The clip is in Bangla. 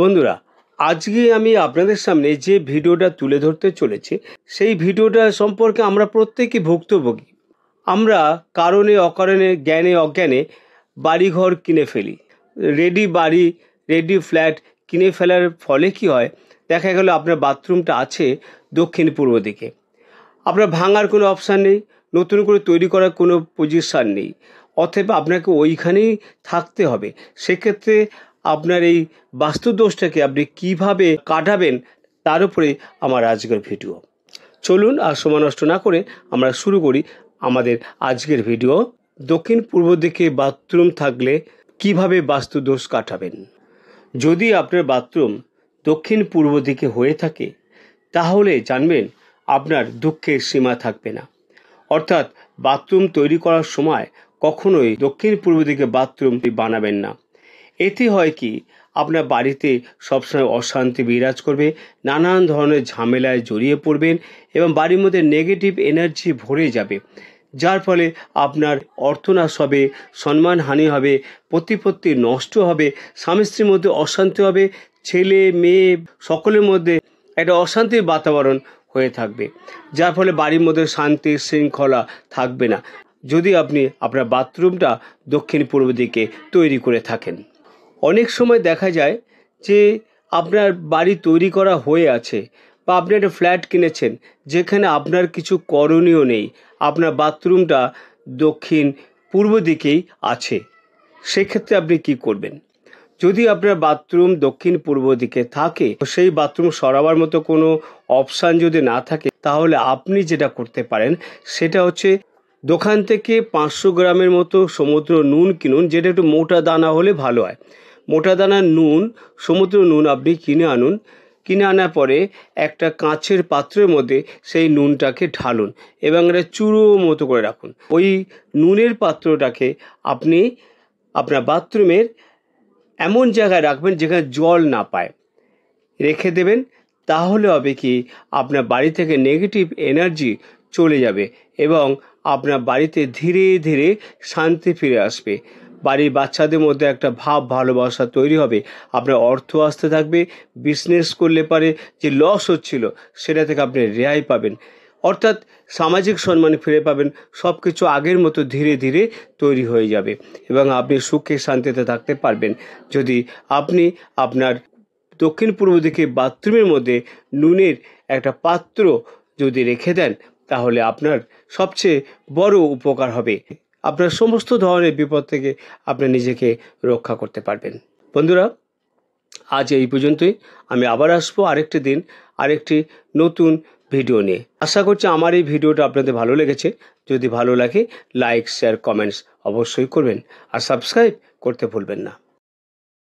বন্ধুরা আজকে আমি আপনাদের সামনে যে ভিডিওটা তুলে ধরতে চলেছে সেই ভিডিওটা সম্পর্কে আমরা প্রত্যেকে ভুক্তভোগী আমরা কারণে অকারণে জ্ঞানে অজ্ঞানে বাড়িঘর কিনে ফেলি রেডি বাড়ি রেডি ফ্ল্যাট কিনে ফেলার ফলে কি হয় দেখা গেল আপনার বাথরুমটা আছে দক্ষিণ পূর্ব দিকে আপনার ভাঙার কোনো অপশান নেই নতুন করে তৈরি করার কোনো পজিশান নেই অথবা আপনাকে ওইখানেই থাকতে হবে সেক্ষেত্রে আপনার এই বাস্তুদোষটাকে আপনি কিভাবে কাটাবেন তার উপরে আমার আজকের ভিডিও চলুন আর সময় নষ্ট না করে আমরা শুরু করি আমাদের আজকের ভিডিও দক্ষিণ পূর্ব দিকে বাথরুম থাকলে কিভাবে বাস্তুদোষ কাটাবেন যদি আপনার বাথরুম দক্ষিণ পূর্ব দিকে হয়ে থাকে তাহলে জানবেন আপনার দুঃখের সীমা থাকবে না অর্থাৎ বাথরুম তৈরি করার সময় কখনোই দক্ষিণ পূর্ব দিকে বাথরুমটি বানাবেন না এতে হয় কি আপনার বাড়িতে সবসময় অশান্তি বিরাজ করবে নানান ধরনের ঝামেলায় জড়িয়ে পড়বেন এবং বাড়ির মধ্যে নেগেটিভ এনার্জি ভরে যাবে যার ফলে আপনার অর্থনাশ হবে সম্মানহানি হবে প্রতিপত্তি নষ্ট হবে স্বামী স্ত্রীর মধ্যে অশান্তি হবে ছেলে মেয়ে সকলের মধ্যে একটা অশান্তির বাতাবরণ হয়ে থাকবে যার ফলে বাড়ির মধ্যে শান্তি শৃঙ্খলা থাকবে না যদি আপনি আপনার বাথরুমটা দক্ষিণ পূর্ব দিকে তৈরি করে থাকেন অনেক সময় দেখা যায় যে আপনার বাড়ি তৈরি করা হয়ে আছে বা আপনি একটা ফ্ল্যাট কিনেছেন যেখানে আপনার কিছু করণীয় নেই আপনার বাথরুমটা দক্ষিণ পূর্ব দিকেই আছে সেক্ষেত্রে আপনি কি করবেন যদি আপনার বাথরুম দক্ষিণ পূর্ব দিকে থাকে সেই বাথরুম সরাবার মতো কোনো অপশান যদি না থাকে তাহলে আপনি যেটা করতে পারেন সেটা হচ্ছে দোকান থেকে পাঁচশো গ্রামের মতো সমুদ্র নুন কিনুন যেটা একটু মোটা দানা হলে ভালো হয় মোটা দানার নুন সমুদ্র নুন আপনি কিনে আনুন কিনে আনার পরে একটা কাঁচের পাত্রের মধ্যে সেই নুনটাকে ঢালুন এবং এটা চুরো মতো করে রাখুন ওই নুনের পাত্রটাকে আপনি আপনার বাথরুমের এমন জায়গায় রাখবেন যেখানে জল না পায় রেখে দেবেন তাহলে হবে কি আপনার বাড়ি থেকে নেগেটিভ এনার্জি চলে যাবে এবং আপনার বাড়িতে ধীরে ধীরে শান্তি ফিরে আসবে বাড়ির বাচ্চাদের মধ্যে একটা ভাব ভালোবাসা তৈরি হবে আপনার অর্থ আসতে থাকবে বিজনেস করলে পারে যে লস হচ্ছিল সেটা থেকে আপনি রেহাই পাবেন অর্থাৎ সামাজিক সম্মান ফিরে পাবেন সব কিছু আগের মতো ধীরে ধীরে তৈরি হয়ে যাবে এবং আপনি সুখে শান্তিতে থাকতে পারবেন যদি আপনি আপনার দক্ষিণ পূর্ব দিকে বাথরুমের মধ্যে নুনের একটা পাত্র যদি রেখে দেন তাহলে আপনার সবচেয়ে বড় উপকার হবে আপনার সমস্ত ধরনের বিপদ থেকে আপনি নিজেকে রক্ষা করতে পারবেন বন্ধুরা আজ এই পর্যন্তই আমি আবার আসবো আরেকটি দিন আরেকটি নতুন ভিডিও নিয়ে আশা করছি আমার এই ভিডিওটা আপনাদের ভালো লেগেছে যদি ভালো লাগে লাইক শেয়ার কমেন্টস অবশ্যই করবেন আর সাবস্ক্রাইব করতে ভুলবেন না